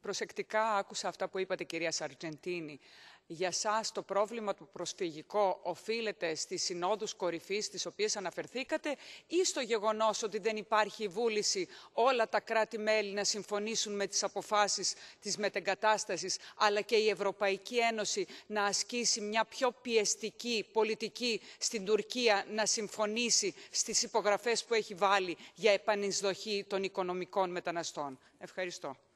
προσεκτικά άκουσα αυτά που είπατε κυρία Σαρτζεντίνη. Για σας το πρόβλημα του προσφυγικό οφείλεται στις συνόδους κορυφής στις οποίες αναφερθήκατε ή στο γεγονός ότι δεν υπάρχει βούληση όλα τα κράτη-μέλη να συμφωνήσουν με τις αποφάσεις της μετεγκατάστασης αλλά και η Ευρωπαϊκή Ένωση να ασκήσει μια πιο πιεστική πολιτική στην Τουρκία να συμφωνήσει στις υπογραφές που έχει βάλει για επανεισδοχή των οικονομικών μεταναστών. Ευχαριστώ.